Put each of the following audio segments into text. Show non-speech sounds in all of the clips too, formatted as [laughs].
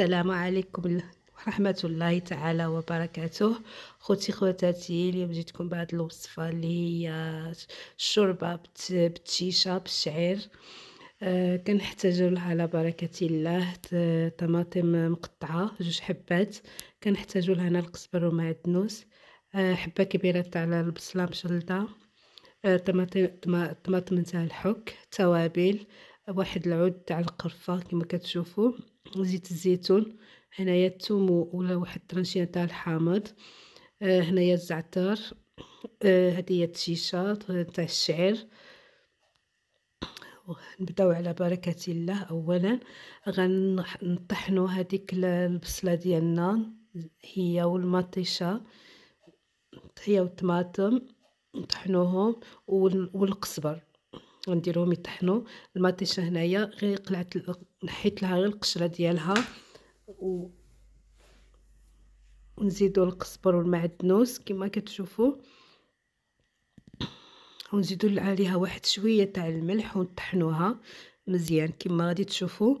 السلام عليكم ورحمة الله تعالى وبركاته خوتي خواتاتي اليوم جيتكم بهاد الوصفة اللي هي الشوربة بتشيشة بالشعير أه كنحتاجو لها على بركة الله طماطم مقطعة جوج حبات كنحتاجو هنا القزبر ومعدنوس أه حبة كبيرة تاع البصلة مشلضة آه، طماطم طماطم تاع الحك توابل واحد العود تاع القرفة كما كتشوفوا زيت الزيتون هنايا الثوم ولا واحد الطرنشيه تاع الحامض آه، هنايا الزعتر هذه آه، هي التيشات تاع الشعير نبداو على بركه الله اولا غنطحنوا هذيك البصله ديالنا هي والمطيشه هي والطماطم نطحنوهم والقزبر غنديرهم يطحنوا الماتيشا هنايا غير قلعت نحيت لها غير القشره ديالها و ونزيدوا القزبر والمعدنوس كما كتشوفوا ونزيدوا عليها واحد شويه تاع الملح ونطحنوها مزيان كما غادي تشوفوا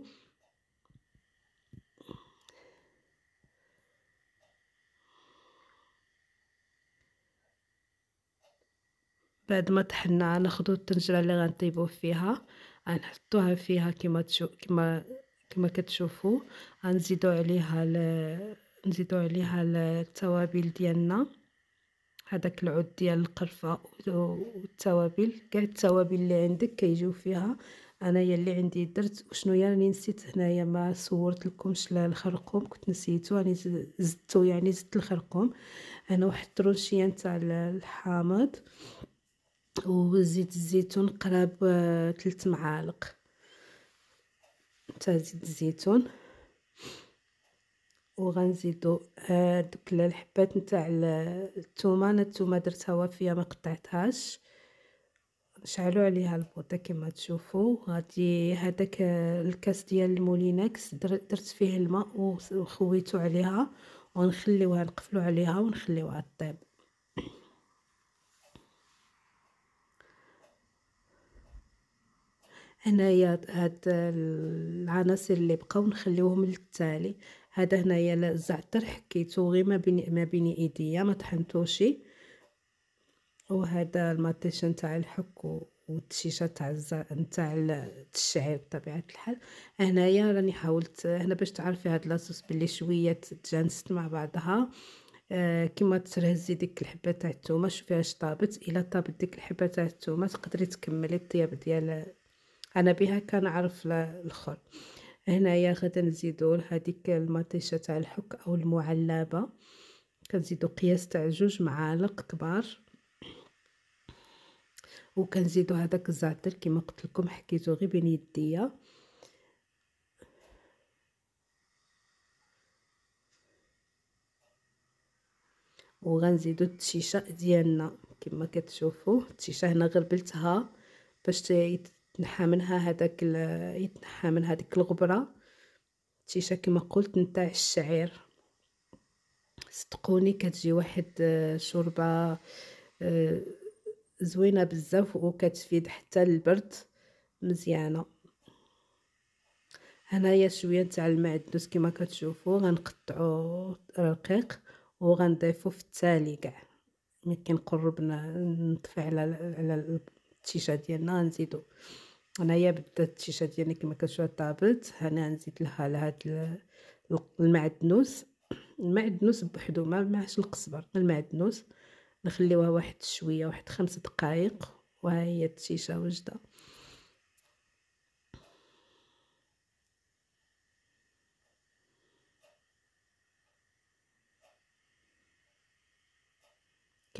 بعد ما طحنا غناخدو الطنجره اللي غنطيبو فيها غنحطوها فيها كما تشو كما كما كتشوفوا غنزيدو عليها ل... نزيدو عليها التوابل ديالنا هذاك العود ديال القرفه والتوابل كاع التوابل اللي عندك كيجيو فيها انايا اللي عندي درت وشنو هي راني نسيت هنايا ما صورت لكمش الخرقوم كنت نسيتو راني زدتو يعني زدت الخرقوم انا واحد ترونشيه نتاع الحامض وزيت الزيتون قراب ثلاث آه، معالق تاع زيت الزيتون وغنزيدو آه، دوك الحبات نتاع الثومه انا الثومه درتها وافيه ما قطعتهاش نشعلو عليها البوطه كما تشوفوا غادي هذاك آه، الكاس ديال المولينكس درت فيه الماء وخويتو عليها ونخليوها نقفلو عليها ونخليوها طيب هنايا هاد العناصر اللي بقاو نخليوهم للتالي هذا هنايا الزعتر حكيته غير ما بين ما بين ايديا ما طحنتوش وهذا المطيشه نتاع الحك والتشيشه تاع نتاع الشعير بطبيعه الحال هنايا راني حاولت هنا باش تعرفي هاد لاصوص باللي شويه تجانست مع بعضها آه كما ترهزي ديك الحبه تاع الثومه شوفيها اش طابت الا طابت ديك الحبه تاع الثومه تقدري تكملي الطياب ديال أنا بها كنعرف الاخر هنايا غدا نزيدو هذيك المطيشه تاع الحك او المعلبه كنزيدو قياس تاع جوج معالق كبار وكنزيدو هذاك الزعتر كما قلت لكم حكيتو غير بين يديا وغنزيدو التشيشه ديالنا كما كتشوفوا التشيشه هنا غربلتها باش يتنحى منها هذاك يتنحى من هذيك الغبره التيشه كما قلت نتاع الشعير صدقوني كتجي واحد آه، شوربه آه، زوينه بزاف وكتفيد حتى البرد مزيانه هنايا شويه تاع المعدنوس كما كتشوفوا غنقطعو رقيق وغنضيفو في التالي كاع ملي كنقرب نطفي على على التيشه ديالنا نزيدو انايا بدات الشيشه ديالي كما كتشوفوا طابت هنا نزيد لها لهاد المعدنوس المعدنوس بوحدو ما معش القزبر المعدنوس نخليوها واحد شويه واحد خمس دقائق وها هي الشيشه وجده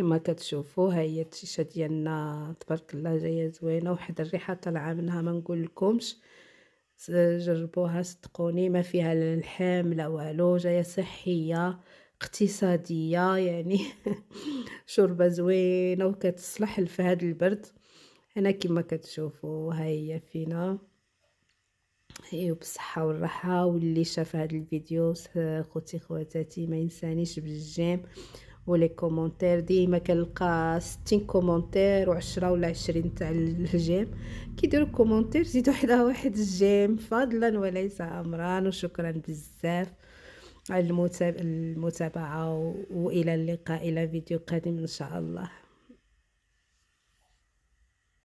كما كتشوفوا ها هي التيشه ديالنا تبارك الله جايه زوينه وحد الريحه طالعه منها ما نقول لكمش جربوها صدقوني ما فيها لا الحام لا والو جايه صحيه اقتصاديه يعني [laughs] شوربه زوينه وكتصلح في هذا البرد انا كما كتشوفوا ها هي فينا ايوا بالصحه والراحه واللي شاف هذا الفيديو خوتي خواتاتي ما ينسانيش بالجيم ولي كومونتير ديما كنلقى 60 كومونتير و10 ولا 20 تاع الجيم كيديروا كومونتير زيد واحد واحد الجيم فضلا وليس امرا وشكرا بزاف على المتابعه والى اللقاء الى فيديو قادم ان شاء الله